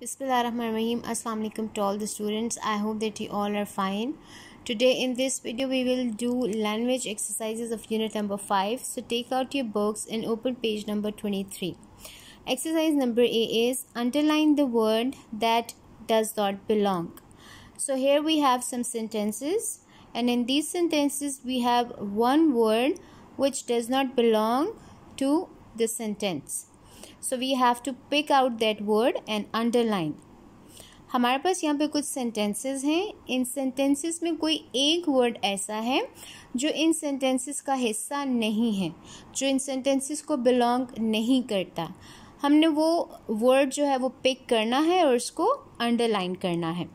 Bismillahirrahmanirrahim. Assalamu alaikum to all the students. I hope that you all are fine. Today in this video we will do language exercises of unit number 5. So take out your books and open page number 23. Exercise number A is underline the word that does not belong. So here we have some sentences and in these sentences we have one word which does not belong to the sentence. So we have to pick out that word and underline हमारे पास यहाँ पे कुछ sentences हैं इन sentences में कोई एक word ऐसा है जो इन सेंटेंसेस का हिस्सा नहीं है जो इन सेंटेंसेस को बिलोंग नहीं करता हमने वो वर्ड जो है वो पिक करना है और उसको अंडरलाइन करना है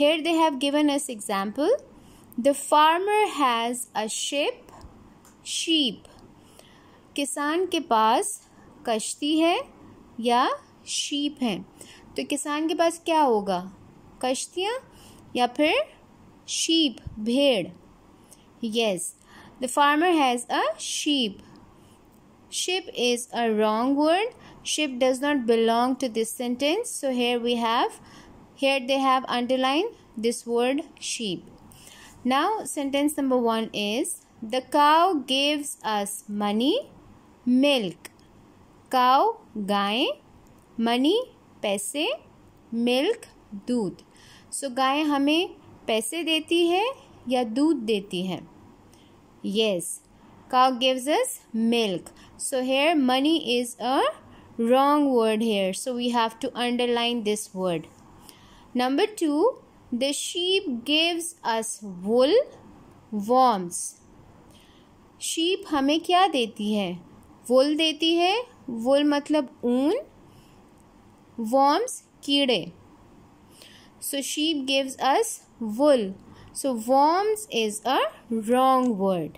here they have given as example the farmer has a ship sheep किसान के पास कश्ती है या शीप है तो किसान के पास क्या होगा कश्तियाँ या फिर शीप भेड़ yes the farmer has a sheep ship is a wrong word ship does not belong to this sentence so here we have here they have underline this word sheep now sentence number one is the cow gives us money milk cow गाय money पैसे milk दूध so गाय हमें पैसे देती है या दूध देती है yes cow gives us milk so here money is a wrong word here so we have to underline this word number two the sheep gives us wool worms sheep हमें क्या देती है वुल देती है वुल मतलब ऊन वॉम्स कीड़े so sheep gives us wool so worms is a wrong word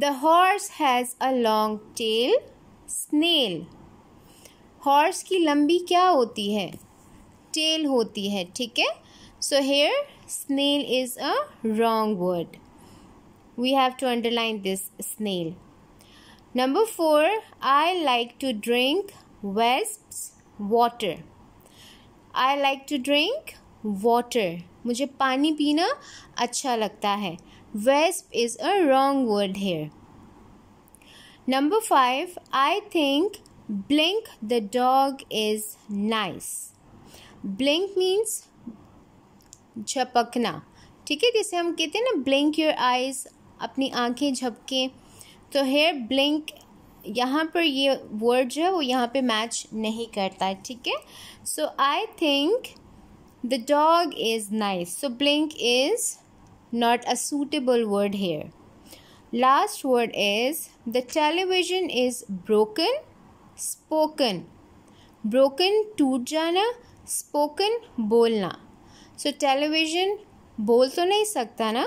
the horse has a long tail snail horse की लंबी क्या होती है टेल होती है ठीक है so here snail is a wrong word we have to underline this snail Number 4 I like to drink wasps water. I like to drink water. मुझे पानी पीना अच्छा लगता है Wasp is a wrong word here. Number 5 I think blink the dog is nice. Blink means झपकना ठीक है जैसे हम कहते हैं ना blink your eyes अपनी आंखें झपकें तो हेयर ब्लिंक यहाँ पर ये वर्ड जो है वो यहाँ पे मैच नहीं करता है ठीक है so I think the dog is nice so blink is not a suitable word here last word is the television is broken spoken broken टूट जाना स्पोकन बोलना सो so, टेलीविज़न बोल तो नहीं सकता ना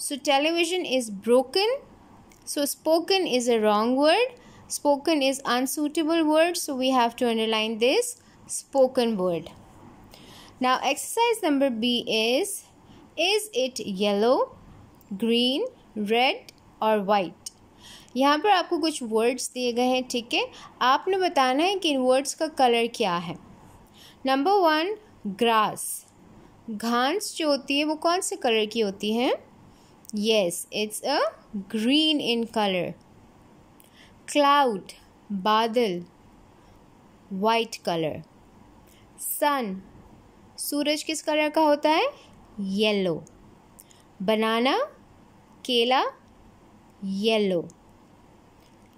so television is broken So spoken is a wrong word. Spoken is unsuitable word. So we have to underline this spoken word. Now exercise number B is is it yellow, green, red or white? यहाँ पर आपको कुछ words दिए गए हैं ठीक है आपने बताना है कि इन वर्ड्स का कलर क्या है नंबर वन ग्रास घास जो होती है वो कौन से कलर की होती है Yes, it's a green in color. Cloud, बादल, white color. Sun, सूरज किस कलर का होता है येलो बनाना केला येलो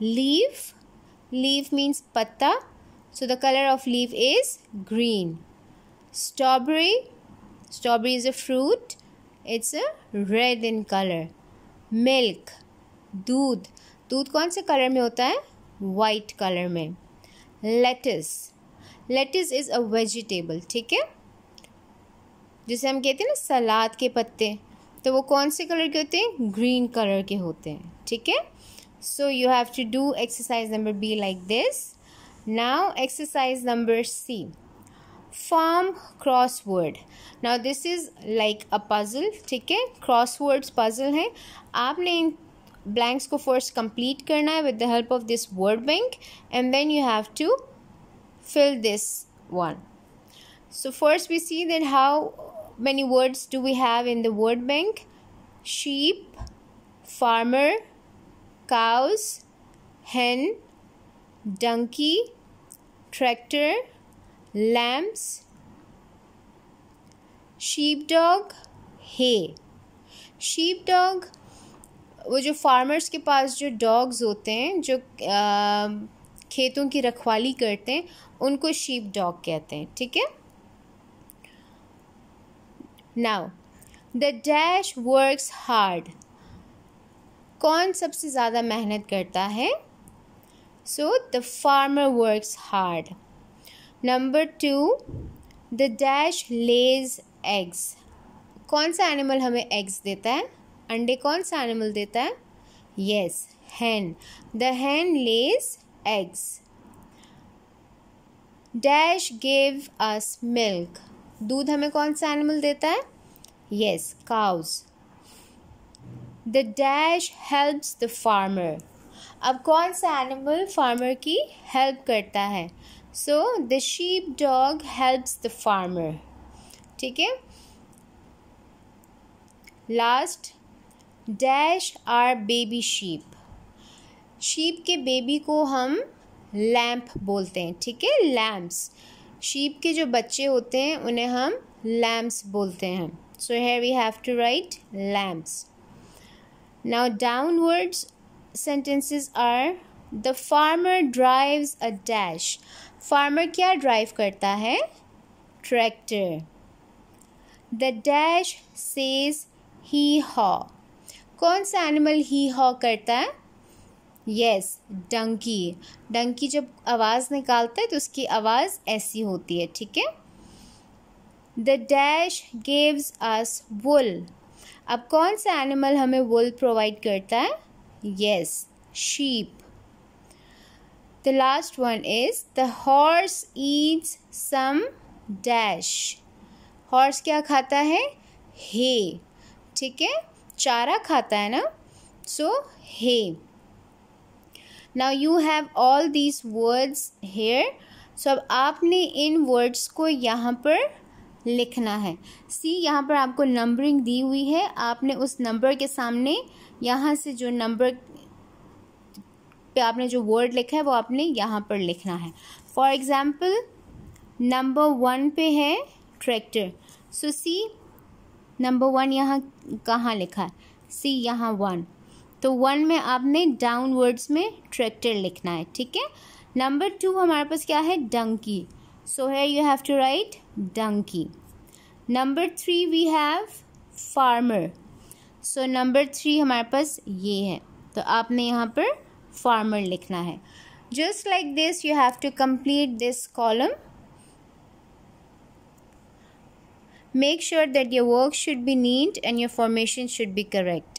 लीफ लीफ मीन्स पत्ता so the colour of leaf is green strawberry strawberry is a fruit it's red in colour milk दूध दूध कौन से कलर में होता है वाइट कलर में lettuce lettuce is a vegetable ठीक है जिसे हम कहते हैं ना सलाद के पत्ते तो वो कौन से कलर के होते हैं ग्रीन कलर के होते हैं ठीक है so you have to do exercise number B like this now exercise number C form word now this is like a puzzle ठीक है क्रॉस वर्ड्स पज़ल हैं आपने इन ब्लैंक्स को फर्स्ट कंप्लीट करना है with the help of this word bank and then you have to fill this one so first we see that how many words do we have in the word bank sheep farmer cows hen donkey tractor lambs sheepdog hay sheepdog वो जो farmers के पास जो dogs होते हैं जो आ, खेतों की रखवाली करते हैं उनको शीप डॉग कहते हैं ठीक है now the dash works hard कौन सबसे ज़्यादा मेहनत करता है so the farmer works hard number two the dash lays eggs कौन सा एनिमल हमें एग्स देता है अंडे कौन सा एनिमल देता है yes hen the hen lays eggs dash gave us milk दूध हमें कौन सा एनिमल देता है yes cows the dash helps the farmer अब कौन सा एनिमल फार्मर की हेल्प करता है so the sheepdog helps the farmer ठीक है last dash are baby sheep sheep के बेबी को हम लैम्प बोलते हैं ठीक है लैम्प्स शीप के जो बच्चे होते हैं उन्हें हम लैम्प्स बोलते हैं so here we have to write lamps now downwards sentences are the farmer drives a dash farmer क्या ड्राइव करता है tractor the dash says hee haw कौन सा एनिमल ही हॉ करता है यस डंकी डंकी जब आवाज़ निकालता है तो उसकी आवाज़ ऐसी होती है ठीक है the dash gives us wool अब कौन सा एनिमल हमें वुल प्रोवाइड करता है yes sheep the last one is the horse eats some dash horse क्या खाता है हे ठीक है चारा खाता है ना so hey now you have all these words here so अब आपने इन वर्ड्स को यहाँ पर लिखना है सी यहाँ पर आपको नंबरिंग दी हुई है आपने उस नंबर के सामने यहाँ से जो नंबर पे आपने जो वर्ड लिखा है वो आपने यहाँ पर लिखना है फॉर एग्ज़ाम्पल नंबर वन पे है tractor so see number one यहाँ कहाँ लिखा है सी यहाँ वन तो वन में आपने डाउन वर्ड्स में ट्रैक्टर लिखना है ठीक है नंबर टू हमारे पास क्या है डंकी सो है you have to write donkey number three we have farmer so number three हमारे पास ये है तो आपने यहाँ पर फार्मर लिखना just like this you have to complete this column make sure that your work should be neat and your formation should be correct